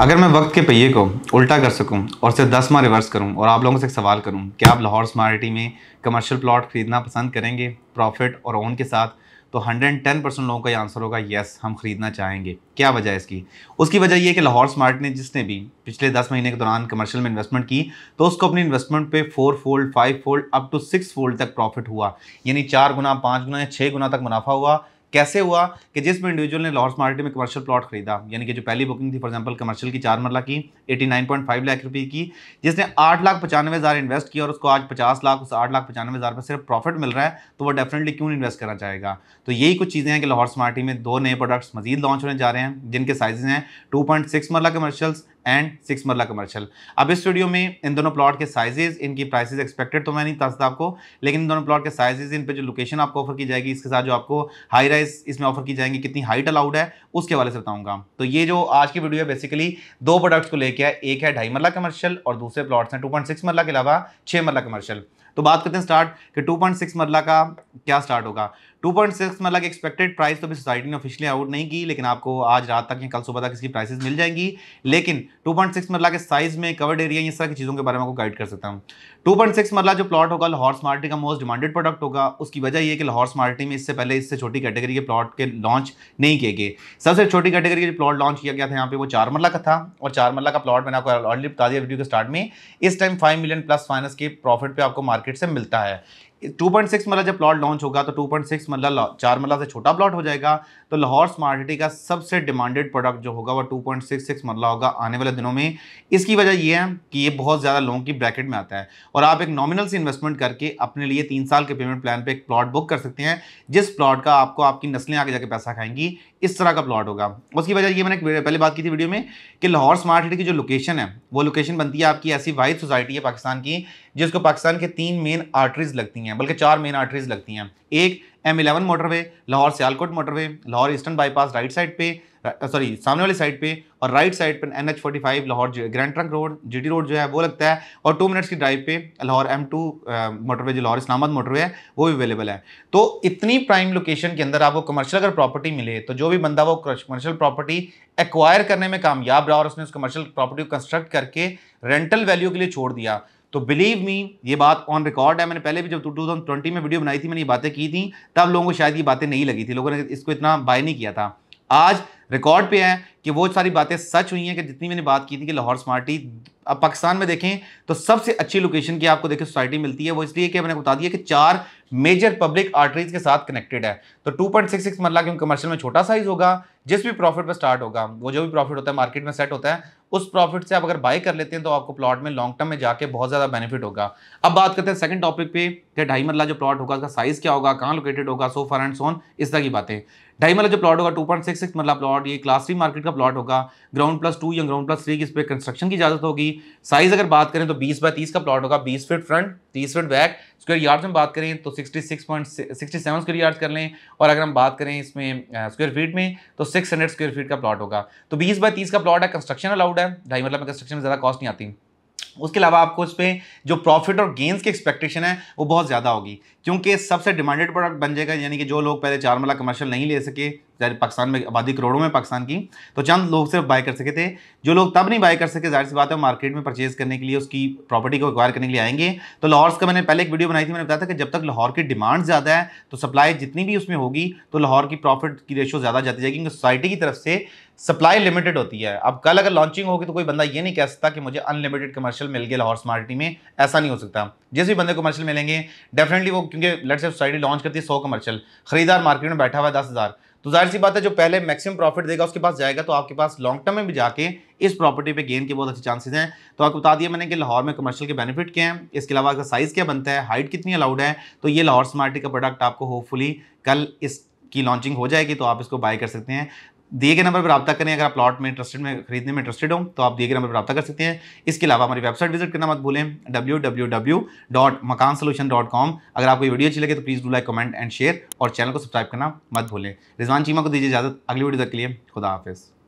अगर मैं वक्त के पहिए को उल्टा कर सकूं और सिर्फ दस माह रिवर्स करूं और आप लोगों से एक सवाल करूं कि आप लाहौर स्मार्टी में कमर्शियल प्लॉट खरीदना पसंद करेंगे प्रॉफिट और ओन के साथ तो 110 परसेंट लोगों का आंसर होगा येस हम ख़रीदना चाहेंगे क्या वजह इसकी उसकी वजह यह कि लाहौर स्मार्ट ने जिसने भी पिछले 10 महीने के दौरान कमर्शियल में इन्वेस्टमेंट की तो उसको अपनी इन्वेस्टमेंट पे four fold five fold up to six fold तक प्रॉफिट हुआ यानी चार गुना पाँच गुना या छः गुना तक मुनाफा हुआ कैसे हुआ कि जिस इंडिविजुअल ने लाहौर मार्टी में कमर्शियल प्लॉट खरीदा यानी कि जो पहली बुकिंग थी फॉर एग्जांपल कमर्शियल की चार मरला की 89.5 लाख रुपए की जिसने आठ लाख पचानवे हज़ार इन्वेस्ट किया और उसको आज पचास लाख उस आठ लाख पचानवे हज़ार पर सिर्फ प्रॉफिट मिल रहा है तो वो डेफिनेटली क्यों इन्वेस्ट करना चाहेगा तो यही कुछ चीज़ें हैं कि लाहौर स्मार्टी में दो नए प्रोडक्ट्स मजीद लॉन्च होने जा रहे हैं जिनके साइज हैं two point six marla commercials and six marla commercial अब इस वीडियो में इन दोनों प्लॉट के साइजेज इनकी प्राइस एक्सपेक्टेड तो मैं नहीं बता आपको लेकिन इन दोनों प्लॉट के साइजेज इन पर जो लोकेशन आपको ऑफर की जाएगी इसके साथ जो आपको हाई राइज इसमें ऑफर की जाएंगी कितनी हाइट अलाउड है उसके हवाले से बताऊंगा तो ये जो आज की वीडियो है बेसिकली दो प्रोडक्ट्स को लेकर है एक है ढाई मरला कमर्शियल और दूसरे प्लॉट्स हैं टू मरला के अलावा छः मरला कमर्शियल तो बात करते हैं स्टार्ट कि 2.6 मरला का क्या स्टार्ट होगा 2.6 मतलब एक्सपेक्टेड प्राइस तो अभी सोसाइटी ने ऑफिशियली आउट नहीं की लेकिन आपको आज रात तक या कल सुबह तक इसकी प्राइसेस मिल जाएंगी लेकिन 2.6 पॉइंट सिक्स मतलब के साइज में कवर्ड एरिया ये सारी चीज़ों के बारे में आपको गाइड कर सकता हूँ 2.6 पॉइंट सिक्स मतलब जो प्लॉट होगा लाहौर स्मार्टी का मोस्ट डिमांडेड प्रोडक्ट होगा उसकी वजह यह कि लाहौर स्मार्टी में इससे पहले इससे छोटी कैटेगरी के प्लॉट के लॉन्च नहीं किए गए सबसे छोटी कैटेगरी के प्लॉट लॉन्च किया गया था यहाँ पे वो चार मरला का था और चार मरला का प्लॉट मैंने आपको ऑलरेडी बता दिया वीडियो के स्टार्ट में इस time five million plus finance के प्रॉफिट पर आपको मार्केट से मिलता है 2.6 मल्ला मतलब जब प्लॉट लॉन्च होगा तो 2.6 मल्ला मतलब चार मल्ला से छोटा प्लॉट हो जाएगा तो लाहौर स्मार्ट सिटी का सबसे डिमांडेड प्रोडक्ट जो होगा वो 2.66 मरला होगा आने वाले दिनों में इसकी वजह ये है कि ये बहुत ज़्यादा लोगों की ब्रैकेट में आता है और आप एक नॉमिनल से इन्वेस्टमेंट करके अपने लिए तीन साल के पेमेंट प्लान पर पे एक प्लॉट बुक कर सकते हैं जिस प्लॉट का आपको आपकी नस्लें आगे जाके पैसा खाएंगी इस तरह का प्लॉट होगा उसकी वजह ये मैंने पहले बात की थी वीडियो में कि लाहौर स्मार्ट सिटी की जो लोकेशन है वो लोकेशन बनती है आपकी ऐसी वाइड सोसाइटी है पाकिस्तान की जिसको पाकिस्तान के तीन मेन आर्टरीज लगती हैं बल्कि चार मेन आर्टरीज लगती हैं एक M eleven motorway Lahore Sialkot motorway Lahore eastern bypass right side पे सॉरी uh, सामने वाली साइड पे और राइट साइड पर N H forty five Lahore grand trunk road G T road जो है वो लगता है और टू मिनट्स की ड्राइव पे लाहौर एम टू मोटरवे जो लाहौर इस्लामाबाद मोटरवे है वो भी अवेलेबल है तो इतनी प्राइम लोकेशन के अंदर आपको कमर्शियल अगर प्रॉपर्टी मिले तो जो भी बंदा वो कमर्शियल प्रॉपर्टी एक्वायर करने में कामयाब रहा और उसने उस कमर्शियल प्रॉपर्टी को कंस्ट्रक्ट करके रेंटल वैल्यू के लिए छोड़ दिया तो बिलीव मी ये बात ऑन रिकॉर्ड है मैंने पहले भी जब टू थाउजेंड में वीडियो बनाई थी मैंने ये बातें की थी तब लोगों को शायद ये बातें नहीं लगी थी लोगों ने इसको इतना बाय नहीं किया था आज रिकॉर्ड पे है कि वो सारी बातें सच हुई हैं कि जितनी मैंने बात की थी कि लाहौर स्मार्टी अब पाकिस्तान में देखें तो सबसे अच्छी लोकेशन की आपको देखें सोसाइटी मिलती है वो इसलिए कि मैंने बता दिया कि चार मेजर पब्लिक आर्टरीज के साथ कनेक्टेड है तो 2.66 पॉइंट सिक्स मरला क्योंकि कमर्शियल में छोटा साइज होगा जिस भी प्रॉफिट पर स्टार्ट होगा वो जो भी प्रॉफिट होता है मार्केट में सेट होता है उस प्रॉफिट से आप अगर बाय कर लेते हैं तो आपको प्लॉट में लॉन्ग टर्म में जाके बहुत ज़्यादा बेनिफिट होगा अब बात करते हैं सेकंड टॉपिक पे कि ढाई मरला जो प्लॉट होगा उसका साइज़ क्या होगा कहाँ लोकेटेड होगा सो फर एंड सोन इस तरह की बातें ढाई मरला जो प्लॉट होगा two point six marla plot ये क्लास थ्री मार्केट का प्लॉट होगा ग्राउंड प्लस टू या ग्राउंड प्लस थ्री की इस पर कंस्ट्रक्शन की इजाजत होगी साइज़ अगर बात करें तो बीस बाय तीस का प्लॉट होगा बीस फिट फ्रंट तीस फिट बैक स्क्वेयर यार्ड्स में बात करें तो sixty six point sixty seven square yards कर लें और अगर हम बात करें इसमें स्क्वेयर फीट में तो सिक्स हंड्रेड स्क्वेयर फीट का प्लॉट होगा तो बीस बाई तीस का प्लॉट है कंस्ट्रक्शन अलाउड है ढाई मतलब कंस्ट्रक्शन में ज़्यादा कॉस्ट नहीं आती उसके अलावा आपको उस पर जो प्रॉफिट और गेंस की एक्सपेक्टेशन है वो बहुत ज़्यादा होगी क्योंकि सबसे डिमांडेड प्रोडक्ट बन जाएगा यानी कि जो लोग पहले चार मला कमर्शियल नहीं ले सके जाहिर पाकिस्तान में आबादी करोड़ों में पाकिस्तान की तो चंद लोग सिर्फ बाय कर सके थे जो लोग तब नहीं बाय कर सके जाहिर सी बात है मार्केट में परचेज करने के लिए उसकी प्रॉपर्टी को एक्वायर करने के लिए आएंगे तो लाहौर का मैंने पहले एक वीडियो बनाई थी मैंने बताया था कि जब तक लाहौर की डिमांड ज़्यादा है तो सप्लाई जितनी भी उसमें होगी तो लाहौर की प्रॉफिट की रेशो ज़्यादा जाती जाएगी क्योंकि सोसाइटी की तरफ से सप्लाई लिमिटेड होती है अब कल अगर लॉन्चिंग होगी तो कोई बंदा ये नहीं कह सकता कि मुझे अनलिमिटेड कमर्शियल मिल गया लाहौर स्मार्टी में ऐसा नहीं हो सकता जिस भी बंदे को कमर्शियल मिलेंगे डेफिनेटली वो क्योंकि लेट्स से सोसाइटी लॉन्च करती है सौ कमर्शियल खरीदार मार्केट में बैठा हुआ है दस हज़ार तो जाहिर सी बात है जो पहले मैक्सिमम प्रॉफिट देगा उसके पास जाएगा तो आपके पास लॉन्ग टर्म में भी जाके इस प्रॉपर्टी पे गेन के बहुत अच्छे चांसेस हैं तो आपको बता दिया मैंने कि लाहौर में कमर्शियल के बेनिफिट क्या हैं इसके अलावा इसका साइज़ क्या बनता है हाइट कितनी अलाउड है तो ये लाहौर स्मार्टी का प्रोडक्ट आपको होपफुली कल इस की लॉन्चिंग हो जाएगी तो आप इसको बाय कर सकते हैं दिए गए नंबर पर रब्ता करें अगर आप प्लॉट में इंटरेस्टेड में खरीदने में इंटरेस्टेड हो तो आप दिए गए नंबर पर रब्ता कर सकते हैं इसके अलावा हमारी वेबसाइट विजिट करना मत भूलें W W W dot Makaan dot com अगर आपको वीडियो अच्छी लगे तो please do like comment and share और चैनल को सब्सक्राइब करना मत भूलें रिजवान चीमा को दीजिए इजाजत अगली वीडियो तक के लिए खुदा हाफिज़